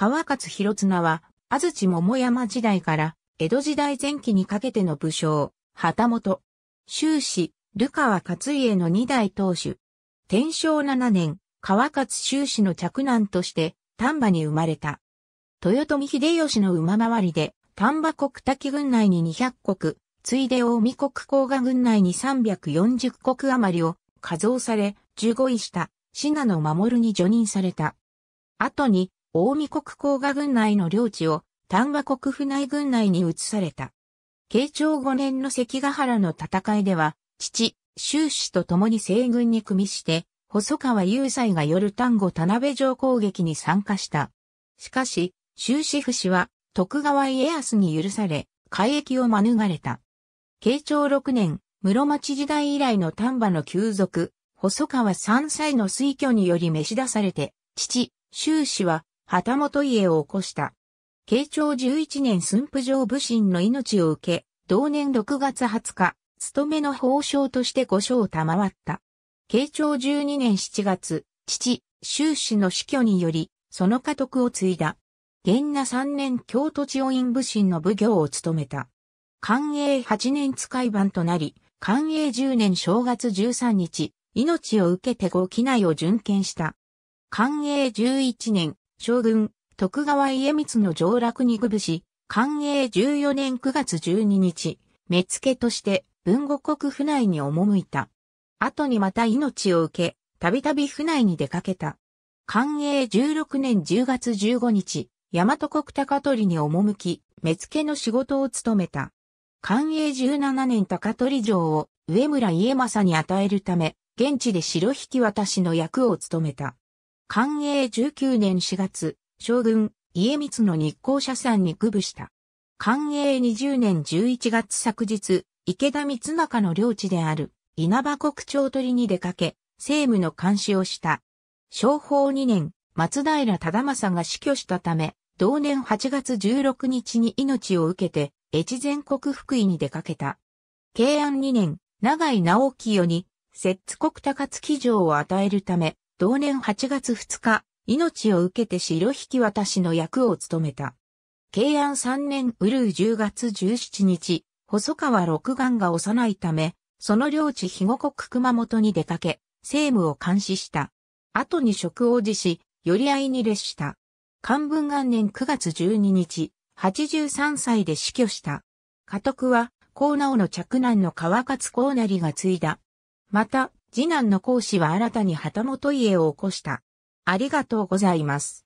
川勝広綱は、安土桃山時代から、江戸時代前期にかけての武将、旗本、宗氏、流川勝家の二代当主。天正七年、川勝終始の嫡男として、丹波に生まれた。豊臣秀吉の馬回りで、丹波国滝軍内に200国、ついで大見国甲賀軍内に340国余りを加増され、1五位した、信濃守に除任された。後に、大見国甲賀軍内の領地を丹波国府内軍内に移された。慶長5年の関ヶ原の戦いでは、父、周氏と共に西軍に組みして、細川雄斎が夜丹後田辺城攻撃に参加した。しかし、周氏府氏は徳川家康に許され、海役を免れた。慶長6年、室町時代以来の丹波の旧族、細川三歳の推挙により召し出されて、父、周氏は旗本家を起こした。慶長11年駿府城武神の命を受け、同年6月20日、勤めの法相として御所を賜った。慶長12年7月、父、修士の死去により、その家督を継いだ。元那3年京都地院武神の武行を務めた。寛永8年使い番となり、寛永10年正月13日、命を受けてご機内を巡検した。寛永11年、将軍、徳川家光の上洛にぶし、寛永14年9月12日、目付として文後国府内に赴いた。後にまた命を受け、たびたび府内に出かけた。寛永16年10月15日、大和国高取に赴き、目付の仕事を務めた。寛永17年高取城を上村家政に与えるため、現地で城引き渡しの役を務めた。寛永19年4月、将軍、家光の日光社産に区部した。寛永20年11月昨日、池田光中の領地である稲葉国町取りに出かけ、政務の監視をした。商法2年、松平忠政が死去したため、同年8月16日に命を受けて、越前国福井に出かけた。慶安2年、長井直清に、摂津国高槻城を与えるため、同年8月2日、命を受けて白引き渡しの役を務めた。慶安3年うるう10月17日、細川六眼が幼いため、その領地肥後国熊本に出かけ、政務を監視した。後に職を辞し、寄り合いに列した。漢文元年9月12日、83歳で死去した。家督は、高直の嫡男の川勝高成が継いだ。また、次男の講師は新たに旗本家を起こした。ありがとうございます。